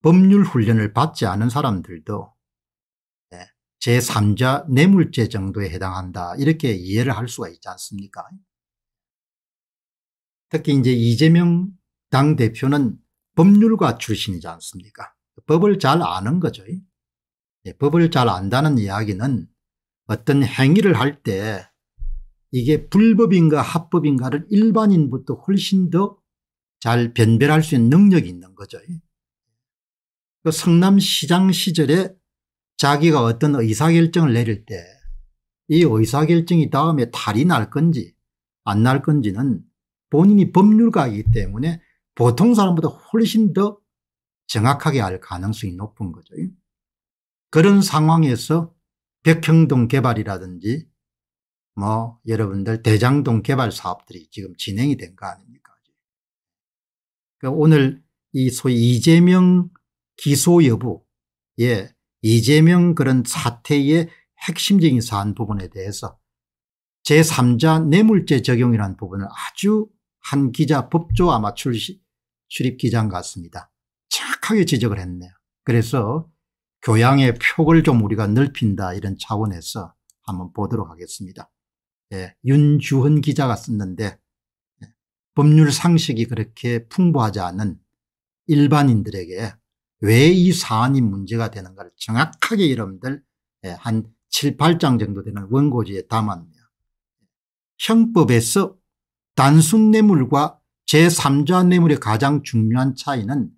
법률 훈련을 받지 않은 사람들도 제3자 뇌물죄 정도에 해당한다 이렇게 이해를 할 수가 있지 않습니까 특히 이제 이재명 당대표는 법률가 출신이지 않습니까 법을 잘 아는 거죠 네, 법을 잘 안다는 이야기는 어떤 행위를 할 때 이게 불법인가 합법인가를 일반인부터 훨씬 더 잘 변별할 수 있는 능력이 있는 거죠 그 성남시장 시절에 자기가 어떤 의사결정을 내릴 때 이 의사결정이 다음에 탈이 날 건지 안 날 건지는 본인이 법률가이기 때문에 보통 사람보다 훨씬 더 정확하게 알 가능성이 높은 거죠. 그런 상황에서 백형동 개발이라든지 뭐 여러분들 대장동 개발 사업들이 지금 진행이 된 거 아닙니까? 그러니까 오늘 이 소위 이재명 기소 여부에 예, 이재명 그런 사태의 핵심적인 사안 부분에 대해서 제3자 뇌물죄 적용이라는 부분을 아주 한 기자 법조 아마 출시, 출입 기자인 것 같습니다. 정하게 지적을 했네요. 그래서 교양의 폭을 좀 우리가 넓힌다 이런 차원에서 한번 보도록 하겠습니다. 예, 윤주헌 기자가 썼는데 예, 법률 상식이 그렇게 풍부하지 않은 일반인들에게 왜이 사안이 문제가 되는가를 정확하게 여러분들 예, 한 7, 8장 정도 되는 원고지에 담았네요. 형법에서 단순 뇌물과 제3자 뇌물의 가장 중요한 차이는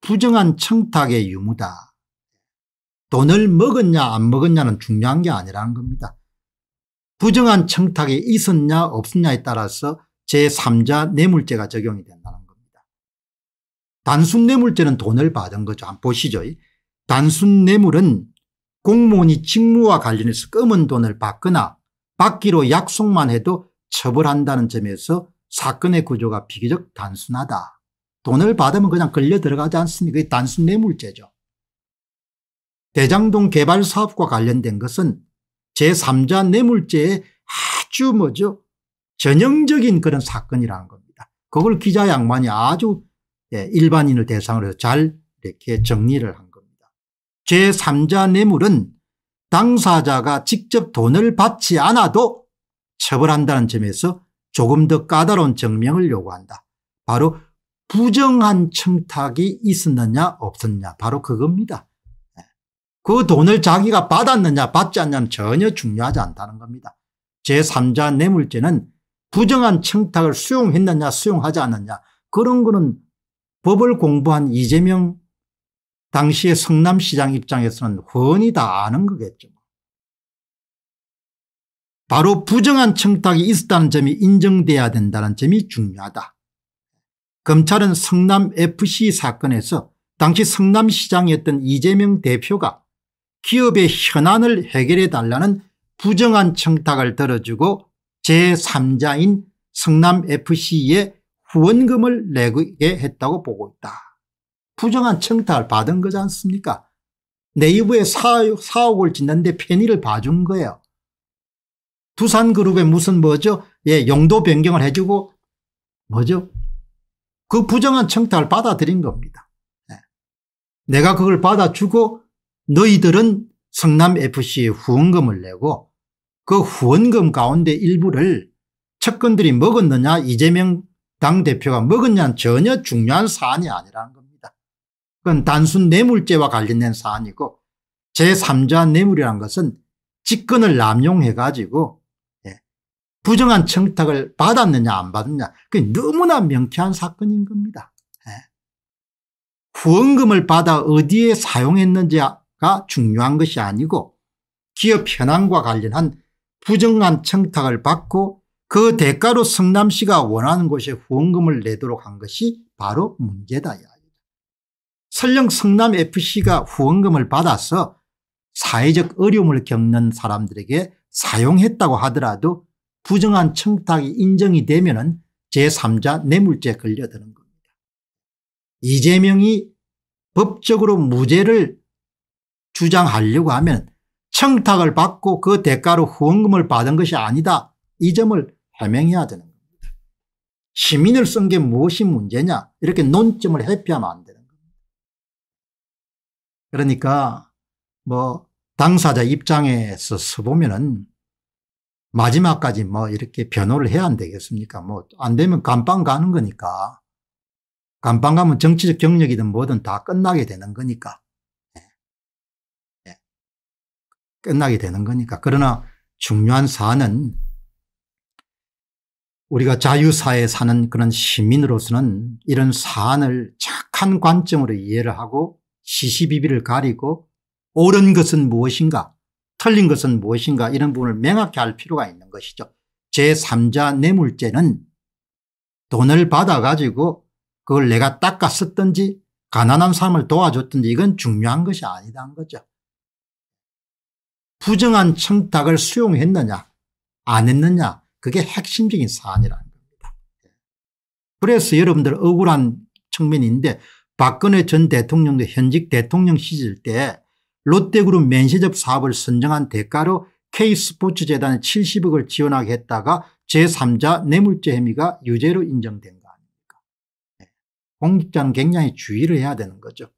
부정한 청탁의 유무다. 돈을 먹었냐 안 먹었냐는 중요한 게 아니라는 겁니다. 부정한 청탁이 있었냐 없었냐에 따라서 제3자 뇌물죄가 적용이 된다는 단순 뇌물죄는 돈을 받은 거죠. 안 보시죠. 단순 뇌물은 공무원이 직무와 관련해서 검은 돈을 받거나 받기로 약속만 해도 처벌한다는 점에서 사건의 구조가 비교적 단순하다. 돈을 받으면 그냥 걸려 들어가지 않습니까? 그게 단순 뇌물죄죠. 대장동 개발 사업과 관련된 것은 제3자 뇌물죄의 아주 뭐죠? 전형적인 그런 사건이라는 겁니다. 그걸 기자 양반이 아주 예, 일반인을 대상으로 잘 이렇게 정리를 한 겁니다. 제3자 뇌물은 당사자가 직접 돈을 받지 않아도 처벌한다는 점에서 조금 더 까다로운 증명을 요구한다. 바로 부정한 청탁이 있었느냐 없었냐 바로 그겁니다. 예. 그 돈을 자기가 받았느냐 받지 않냐는 전혀 중요하지 않다는 겁니다. 제3자 뇌물죄는 부정한 청탁을 수용했느냐 수용하지 않았냐 그런 거는 법을 공부한 이재명 당시의 성남시장 입장에서는 훤히 다 아는 거겠죠. 바로 부정한 청탁이 있었다는 점이 인정돼야 된다는 점이 중요하다. 검찰은 성남FC 사건에서 당시 성남시장이었던 이재명 대표가 기업의 현안을 해결해 달라는 부정한 청탁을 들어주고 제3자인 성남FC의 후원금을 내게 했다고 보고 있다. 부정한 청탁을 받은 거지 않습니까? 네이버에 사옥, 을 짓는데 편의를 봐준 거예요. 두산그룹에 무슨 뭐죠? 예, 용도 변경을 해주고 뭐죠? 그 부정한 청탁을 받아들인 겁니다. 예. 내가 그걸 받아주고 너희들은 성남FC에 후원금을 내고 그 후원금 가운데 일부를 측근들이 먹었느냐 이재명 당대표가 먹었냐는 전혀 중요한 사안이 아니라는 겁니다. 그건 단순 뇌물죄와 관련된 사안이고 제3자 뇌물이라는 것은 직권을 남용해 가지고 예, 부정한 청탁을 받았느냐 안 받았느냐 그게 너무나 명쾌한 사건인 겁니다. 예. 후원금을 받아 어디에 사용했는지가 중요한 것이 아니고 기업 현황과 관련한 부정한 청탁을 받고 그 대가로 성남시가 원하는 곳에 후원금을 내도록 한 것이 바로 문제다. 설령 성남FC가 후원금을 받아서 사회적 어려움을 겪는 사람들에게 사용했다고 하더라도 부정한 청탁이 인정이 되면 제3자 뇌물죄 걸려드는 겁니다. 이재명이 법적으로 무죄를 주장하려고 하면 청탁을 받고 그 대가로 후원금을 받은 것이 아니다. 이 점을 해명해야 되는 겁니다. 시민을 쓴 게 무엇이 문제냐 이렇게 논점을 회피하면 안 되는 겁니다. 그러니까 뭐 당사자 입장에서 서보면은 마지막까지 뭐 이렇게 변호를 해야 안 되겠습니까? 뭐 안 되면 감방 가는 거니까. 감방 가면 정치적 경력이든 뭐든 다 끝나게 되는 거니까. 예. 예. 끝나게 되는 거니까. 그러나 중요한 사안은 우리가 자유사에 사는 그런 시민으로서는 이런 사안을 착한 관점으로 이해를 하고 시시비비를 가리고 옳은 것은 무엇인가 틀린 것은 무엇인가 이런 부분을 명확히 할 필요가 있는 것이죠. 제3자 뇌물죄는 돈을 받아가지고 그걸 내가 닦았었든지 가난한 사람을 도와줬든지 이건 중요한 것이 아니다 한 거죠. 부정한 청탁을 수용했느냐 안 했느냐 그게 핵심적인 사안이라는 겁니다. 그래서 여러분들 억울한 측면인데 박근혜 전 대통령도 현직 대통령 시절 때 롯데그룹 면세점 사업을 선정한 대가로 K스포츠 재단에 70억을 지원하게 했다가 제3자 뇌물죄 혐의가 유죄로 인정된 거 아닙니까 네. 공직자는 굉장히 주의를 해야 되는 거죠.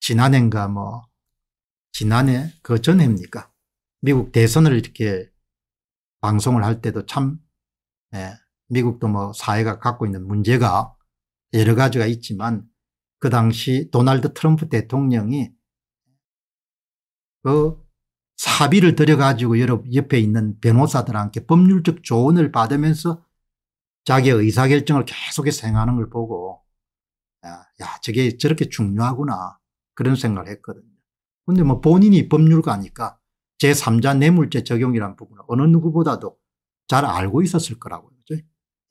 지난해인가 뭐 지난해 그 전해입니까 미국 대선을 이렇게 방송을 할 때도 참 예, 미국도 뭐 사회가 갖고 있는 문제가 여러 가지가 있지만 그 당시 도널드 트럼프 대통령이 그 사비를 들여가지고 여러 옆에 있는 변호사들한테 법률적 조언을 받으면서 자기의 의사결정을 계속해서 행하는 걸 보고 야, 저게 저렇게 중요하구나 그런 생각을 했거든요. 근데 뭐 본인이 법률가니까 제3자 뇌물죄 적용이라는 부분을 어느 누구보다도 잘 알고 있었을 거라고 그죠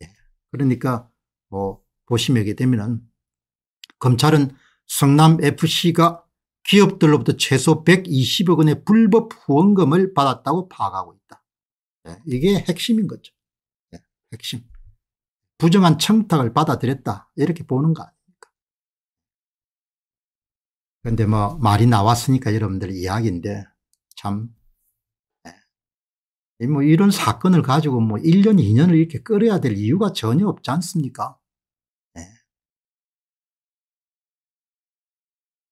예. 그러니까 뭐 보시게 되면은 검찰은 성남FC가 기업들로부터 최소 120억 원의 불법 후원금을 받았다고 파악하고 있다. 예. 이게 핵심인 거죠. 예. 핵심. 부정한 청탁을 받아들였다 이렇게 보는 거 아닙니까 그런데 뭐 말이 나왔으니까 여러분들 이야기인데 참뭐 이런 사건을 가지고 뭐 1년, 2년을 이렇게 끌어야 될 이유가 전혀 없지 않습니까? 네.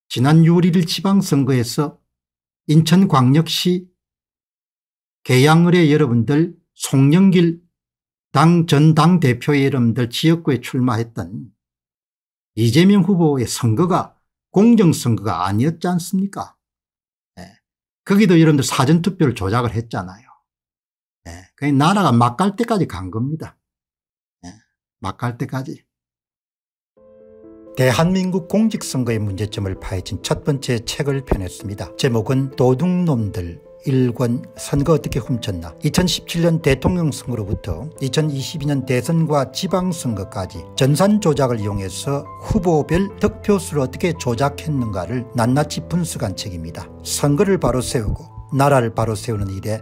지난 6월 1일 지방선거에서 인천광역시 계양을의 여러분들 송영길 당 전당 대표의 여러분들 지역구에 출마했던 이재명 후보의 선거가 공정선거가 아니었지 않습니까? 네. 거기도 여러분들 사전투표를 조작을 했잖아요. 예, 그냥 나라가 막 갈 때까지 간 겁니다. 예, 막 갈 때까지. 대한민국 공직선거의 문제점을 파헤친 첫 번째 책을 펴냈습니다. 제목은 도둑놈들 일권 선거 어떻게 훔쳤나 2017년 대통령 선거로부터 2022년 대선과 지방선거까지 전산 조작을 이용해서 후보별 득표수를 어떻게 조작했는가를 낱낱이 분석한 책입니다. 선거를 바로 세우고 나라를 바로 세우는 일에